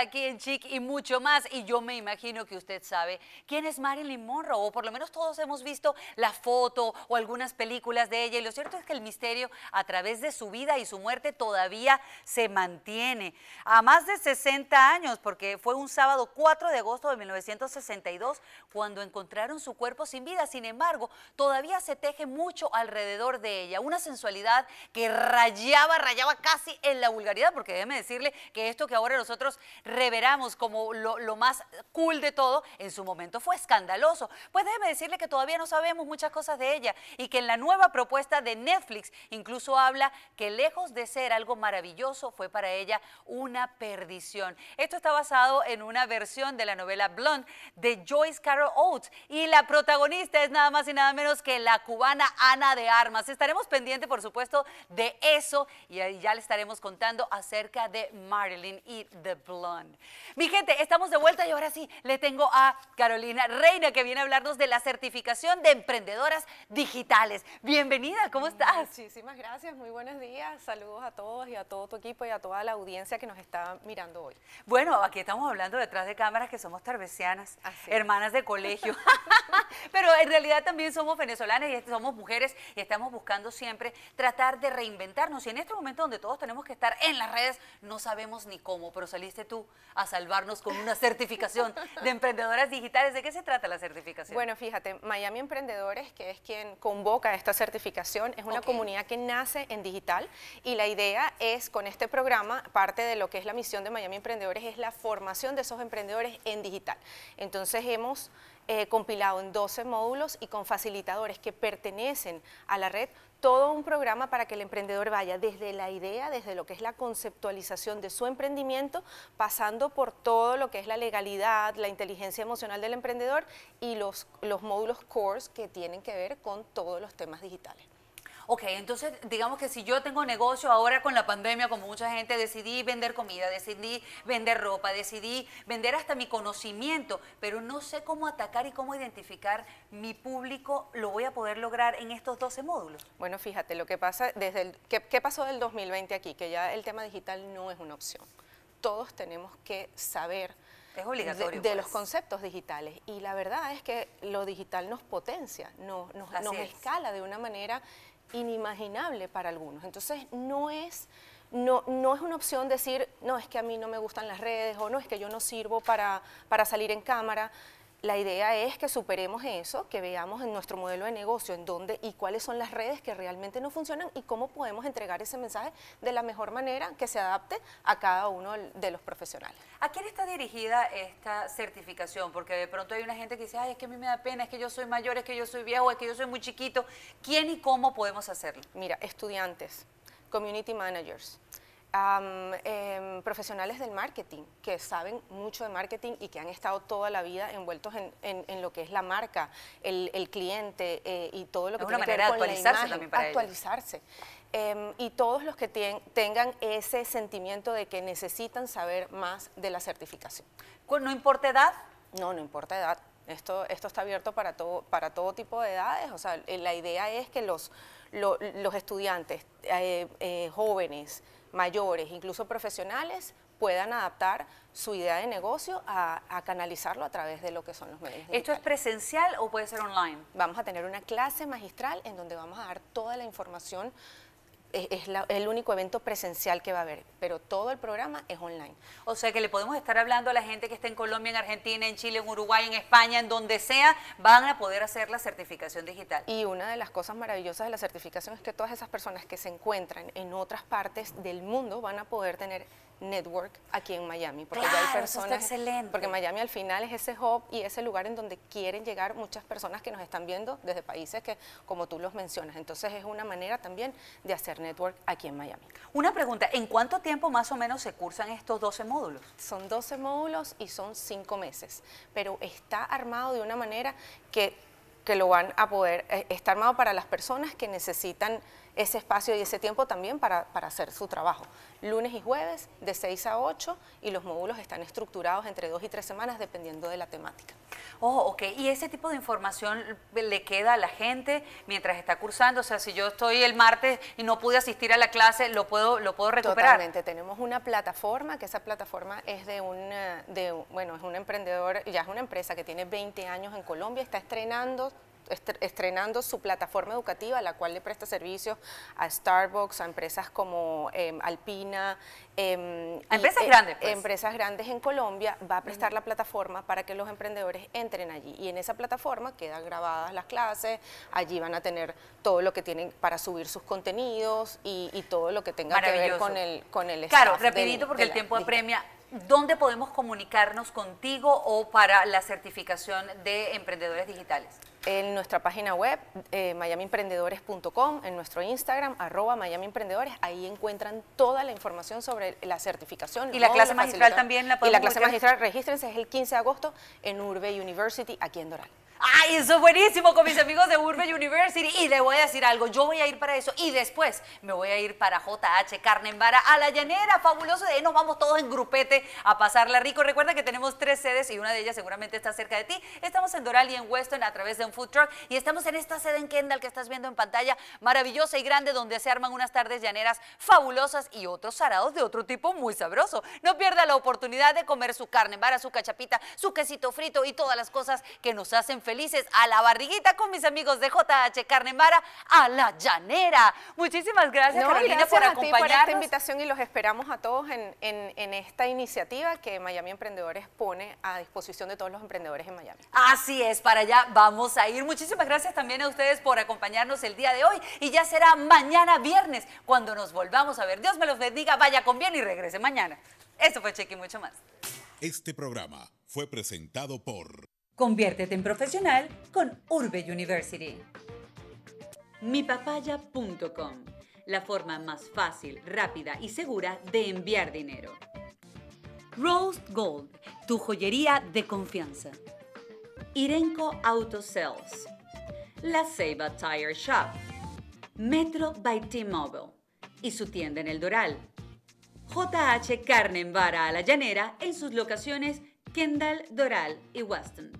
aquí en Chic y mucho más. Y yo me imagino que usted sabe quién es Marilyn Monroe, o por lo menos todos hemos visto la foto o algunas películas de ella. Y lo cierto es que el misterio a través de su vida y su muerte todavía se mantiene. A más de 60 años, porque fue un sábado 4 de agosto de 1962 cuando encontraron su cuerpo sin vida. Sin embargo, todavía se teje mucho alrededor de ella. Una sensualidad que rayaba, rayaba casi en la vulgaridad, porque déjeme decirle que esto que ahora nosotros reveramos como lo, más cool de todo, en su momento fue escandaloso. Pues déjeme decirle que todavía no sabemos muchas cosas de ella y que en la nueva propuesta de Netflix incluso habla que lejos de ser algo maravilloso, fue para ella una perdición. Esto está basado en una versión de la novela Blonde de Joyce Carol Oates y la protagonista es nada más y nada menos que la cubana Ana de Armas. Estaremos pendientes, por supuesto, de eso y ya le estaremos contando acerca de Marilyn y The Blonde. Mi gente, estamos de vuelta y ahora sí le tengo a Carolina Reina que viene a hablarnos de la certificación de emprendedoras digitales. Bienvenida, ¿cómo mm, estás? Muchísimas gracias, muy buenos días. Saludos a todos y a todo tu equipo y a toda la audiencia que nos está mirando hoy. Bueno, aquí estamos hablando detrás de cámaras que somos tarbesianas, hermanas de colegio, pero en realidad también somos venezolanas y somos mujeres y estamos buscando siempre tratar de reinventarnos. Y en este momento donde todos tenemos que estar en las redes, no sabemos ni cómo, pero saliste tú a salvarnos con una certificación de emprendedoras digitales. ¿De qué se trata la certificación? Bueno, fíjate, Miami Emprendedores, que es quien convoca esta certificación, es una comunidad que nace en digital y la idea es con este programa, parte de lo que es la misión de Miami Emprendedores es la formación de esos emprendedores en digital. Entonces hemos eh, compilado en 12 módulos y con facilitadores que pertenecen a la red todo un programa para que el emprendedor vaya desde la idea, desde lo que es la conceptualización de su emprendimiento, pasando por todo lo que es la legalidad, la inteligencia emocional del emprendedor y los, los módulos cores que tienen que ver con todos los temas digitales. Ok, entonces digamos que si yo tengo negocio ahora con la pandemia, como mucha gente, decidí vender comida, decidí vender ropa, decidí vender hasta mi conocimiento, pero no sé cómo atacar y cómo identificar mi público, ¿lo voy a poder lograr en estos 12 módulos? Bueno, fíjate, lo que pasa desde el, ¿qué, pasó del 2020 aquí? Que ya el tema digital no es una opción. Todos tenemos que saber De, los pues. conceptos digitales. Y la verdad es que lo digital nos potencia, nos, nos, escala de una manera inimaginable para algunos. Entonces no es, no, no es una opción decir, no, es que a mí no me gustan las redes o no, es que yo no sirvo para, para salir en cámara la idea es que superemos eso, que veamos en nuestro modelo de negocio en dónde y cuáles son las redes que realmente no funcionan y cómo podemos entregar ese mensaje de la mejor manera que se adapte a cada uno de los profesionales. ¿A quién está dirigida esta certificación? Porque de pronto hay una gente que dice, ay, es que a mí me da pena, es que yo soy mayor, es que yo soy viejo, es que yo soy muy chiquito. ¿Quién y cómo podemos hacerlo? Mira, estudiantes, community managers, Em, profesionales del marketing que saben mucho de marketing y que han estado toda la vida envueltos en, lo que es la marca, el, cliente eh, y todo lo que es tiene que ver la imagen, para actualizarse. Em, y todos los que tengan ese sentimiento de que necesitan saber más de la certificación. ¿No importa edad? No, no importa edad. Esto, esto está abierto para todo, para todo tipo de edades. O sea, la idea es que los, los estudiantes eh, eh, jóvenes, mayores, incluso profesionales, puedan adaptar su idea de negocio a, canalizarlo a través de lo que son los medios. ¿Esto es presencial o puede ser online? Vamos a tener una clase magistral en donde vamos a dar toda la información es, el único evento presencial que va a haber, pero todo el programa es online. O sea que le podemos estar hablando a la gente que está en Colombia, en Argentina, en Chile, en Uruguay, en España, en donde sea, van a poder hacer la certificación digital. Y una de las cosas maravillosas de la certificación es que todas esas personas que se encuentran en otras partes del mundo van a poder tener network aquí en Miami, porque ya hay personas, excelente. porque Miami al final es ese hub y ese lugar en donde quieren llegar muchas personas que nos están viendo desde países que, como tú los mencionas, entonces es una manera también de hacer network aquí en Miami. Una pregunta, ¿en cuánto tiempo más o menos se cursan estos 12 módulos? Son 12 módulos y son 5 meses, pero está armado de una manera que que lo van a poder, eh, está armado para las personas que necesitan ese espacio y ese tiempo también para, hacer su trabajo. Lunes y jueves de 6 a 8 y los módulos están estructurados entre 2 y 3 semanas dependiendo de la temática. Oh, ok. ¿Y ese tipo de información le queda a la gente mientras está cursando? O sea, si yo estoy el martes y no pude asistir a la clase, ¿lo puedo, lo puedo recuperar? Totalmente. Tenemos una plataforma, que esa plataforma es de un, eh, de, bueno, es un emprendedor, ya es una empresa que tiene 20 años en Colombia, está estrenando estrenando su plataforma educativa, la cual le presta servicios a Starbucks, a empresas como em, Alpina. Em, empresas e-, grandes. Pues. Empresas grandes en Colombia, va a prestar la plataforma para que los emprendedores entren allí. Y en esa plataforma quedan grabadas las clases, allí van a tener todo lo que tienen para subir sus contenidos y, y todo lo que tenga que ver con el, con el Claro, rapidito porque el tiempo apremia ¿Dónde podemos comunicarnos contigo o para la certificación de emprendedores digitales? En nuestra página web, eh, miamiemprendedores.com, en nuestro Instagram, arroba miamiemprendedores, ahí encuentran toda la información sobre la certificación. ¿Y la clase magistral también la podemos Y la clase magistral, regístrense, es el 15 de agosto en Urbe University, aquí en Doral. Ay, eso es buenísimo con mis amigos de Urban University. Y le voy a decir algo, yo voy a ir para eso y después me voy a ir para JH Carne en Vara a la llanera, fabuloso. De ahí nos vamos todos en grupete a pasarla rico. Recuerda que tenemos tres sedes y una de ellas seguramente está cerca de ti. Estamos en Doral y en Weston a través de un food truck y estamos en esta sede en Kendall que estás viendo en pantalla, maravillosa y grande, donde se arman unas tardes llaneras fabulosas y otros sarados de otro tipo muy sabroso. No pierda la oportunidad de comer su carne en vara, su cachapita, su quesito frito y todas las cosas que nos hacen feliz felices a la barriguita con mis amigos de JH Carne a la llanera. Muchísimas gracias, Carolina, por acompañarnos. por esta invitación y los esperamos a todos en, esta iniciativa que Miami Emprendedores pone a disposición de todos los emprendedores en Miami. Así es, para allá vamos a ir. Muchísimas gracias también a ustedes por acompañarnos el día de hoy y ya será mañana viernes cuando nos volvamos a ver. Dios me los bendiga, vaya con bien y regrese mañana. Eso fue Cheque y mucho más. Este programa fue presentado por... Conviértete en profesional con Urbe University. Mipapaya.com, la forma más fácil, rápida y segura de enviar dinero. Rose Gold, tu joyería de confianza. Irenco Auto Sales. La Ceiba Tire Shop. Metro by T-Mobile y su tienda en El Doral. JH Carne en Vara a la Llanera en sus locaciones Kendall, Doral y Weston.